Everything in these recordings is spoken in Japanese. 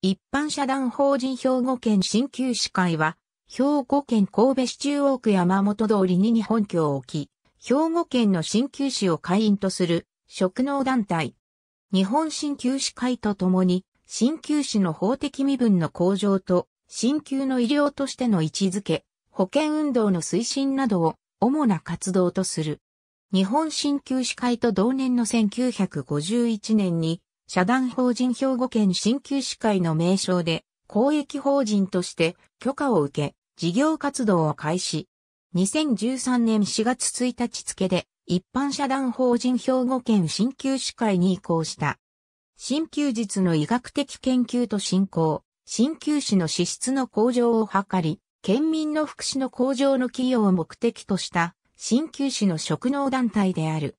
一般社団法人兵庫県新旧市会は、兵庫県神戸市中央区山本通りに日本拠を置き、兵庫県の新旧市を会員とする職能団体。日本新旧市会とともに、新旧市の法的身分の向上と、新旧の医療としての位置づけ、保健運動の推進などを主な活動とする。日本新旧市会と同年の1951年に、社団法人兵庫県新旧市会の名称で、公益法人として許可を受け、事業活動を開始。2013年4月1日付で、一般社団法人兵庫県新旧市会に移行した。新旧術の医学的研究と振興、新旧市の支出の向上を図り、県民の福祉の向上の企業を目的とした、新旧市の職能団体である。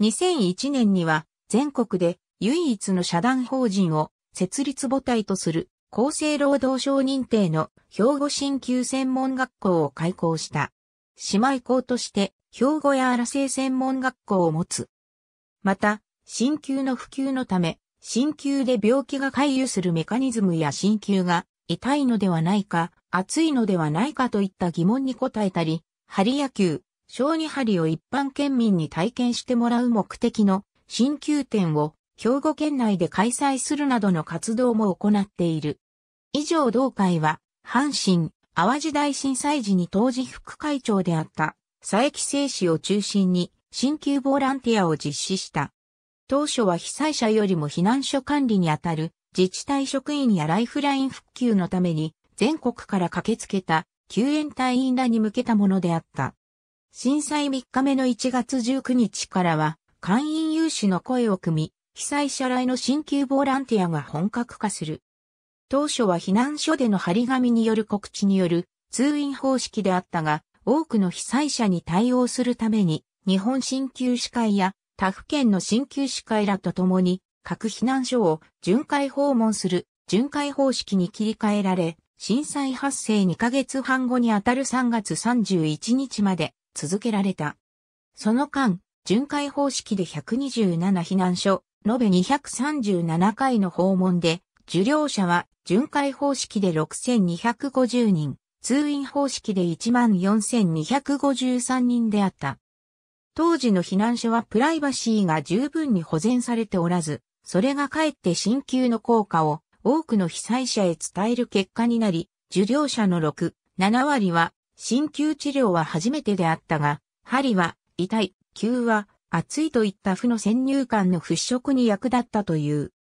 2001年には、全国で唯一の社団法人を設立母体とする厚生労働省認定の兵庫新旧専門学校を開校した。姉妹校として兵庫や荒生専門学校を持つ。また、新旧の普及のため、新旧で病気が回遊するメカニズムや新旧が痛いのではないか、熱いのではないかといった疑問に答えたり、針野球、小児針を一般県民に体験してもらう目的の新旧店を兵庫県内で開催するなどの活動も行っている。以上同会は、阪神、淡路大震災時に当時副会長であった佐伯聖氏を中心に、新旧ボランティアを実施した。当初は被災者よりも避難所管理にあたる自治体職員やライフライン復旧のために全国から駆けつけた救援隊員らに向けたものであった。震災3日目の1月19日からは、会員有志の声を組み、被災者来の新旧ボランティアが本格化する。当初は避難所での張り紙による告知による通院方式であったが、多くの被災者に対応するために、日本新旧司会や他府県の新旧司会らと共に、各避難所を巡回訪問する巡回方式に切り替えられ、震災発生2ヶ月半後にあたる3月31日まで続けられた。その間、巡回方式で127避難所、延べ237回の訪問で、受領者は巡回方式で6250人、通院方式で14253人であった。当時の避難所はプライバシーが十分に保全されておらず、それがかえって進級の効果を多くの被災者へ伝える結果になり、受領者の6、7割は、新旧治療は初めてであったが、針は、痛い、灸は、暑いといった負の先入観の払拭に役立ったという。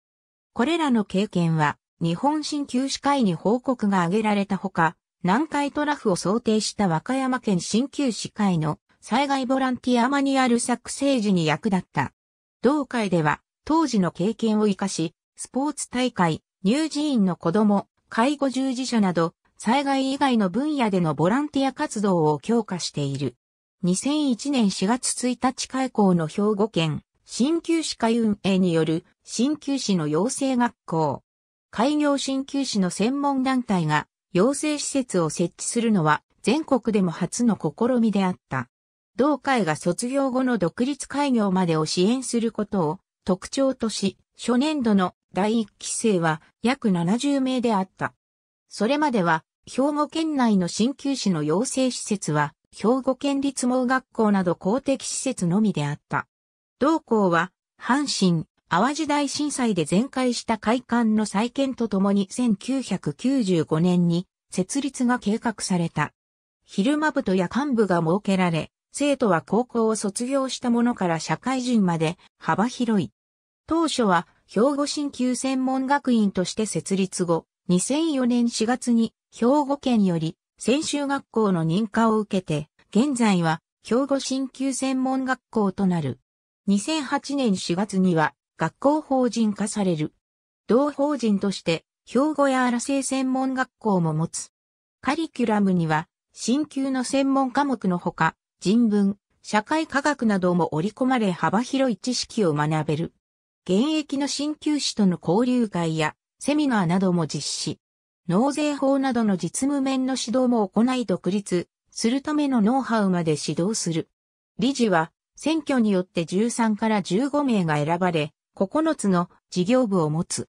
これらの経験は、日本新旧市会に報告が挙げられたほか、南海トラフを想定した和歌山県新旧市会の災害ボランティアマニュアル作成時に役立った。同会では、当時の経験を活かし、スポーツ大会、乳児院の子供、介護従事者など、災害以外の分野でのボランティア活動を強化している。2001年4月1日開校の兵庫県、新旧市会運営による新旧市の養成学校。開業新旧市の専門団体が養成施設を設置するのは全国でも初の試みであった。同会が卒業後の独立開業までを支援することを特徴とし、初年度の第1期生は約70名であった。それまでは、兵庫県内の新旧市の養成施設は、兵庫県立盲学校など公的施設のみであった。同校は、阪神、淡路大震災で全壊した会館の再建とともに1995年に設立が計画された。昼間部と夜間部が設けられ、生徒は高校を卒業した者から社会人まで幅広い。当初は兵庫新旧専門学院として設立後、2004年4月に兵庫県より専修学校の認可を受けて、現在は兵庫新旧専門学校となる。2008年4月には学校法人化される。同法人として兵庫や荒生専門学校も持つ。カリキュラムには、新旧の専門科目のほか、人文、社会科学なども織り込まれ幅広い知識を学べる。現役の新旧師との交流会やセミナーなども実施。納税法などの実務面の指導も行い独立するためのノウハウまで指導する。理事は選挙によって13から15名が選ばれ、9つの事業部を持つ。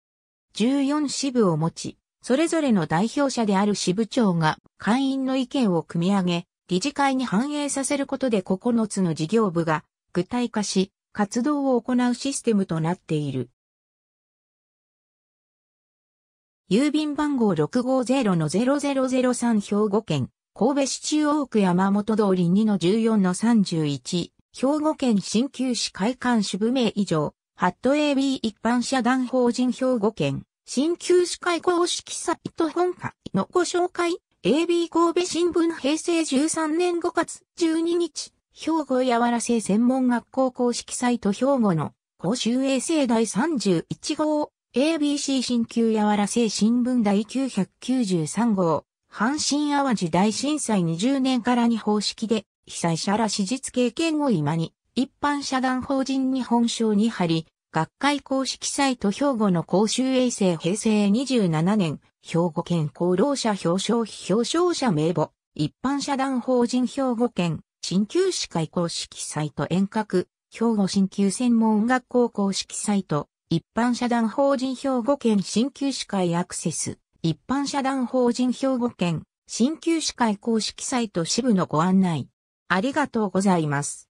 14支部を持ち、それぞれの代表者である支部長が会員の意見を組み上げ、理事会に反映させることで9つの事業部が具体化し、活動を行うシステムとなっている。郵便番号650-0003兵庫県、神戸市中央区山本通り2-14-31、兵庫県新旧市会館支部名以上、ハット AB 一般社団法人兵庫県、新旧市会公式サイト本会のご紹介、AB 神戸新聞平成13年5月12日、兵庫やわらせ専門学校公式サイト兵庫の公衆衛生第31号、ABC 新旧やわら製新聞第993号、阪神淡路大震災20年からに方式で、被災者ら史実経験を今に、一般社団法人日本賞に貼り、学会公式サイト兵庫の公衆衛生平成27年、兵庫県厚労者表彰費表彰者名簿、一般社団法人兵庫県、新旧司会公式サイト遠隔、兵庫新旧専門学校公式サイト、一般社団法人兵庫県鍼灸師会アクセス、一般社団法人兵庫県鍼灸師会公式サイト支部のご案内。ありがとうございます。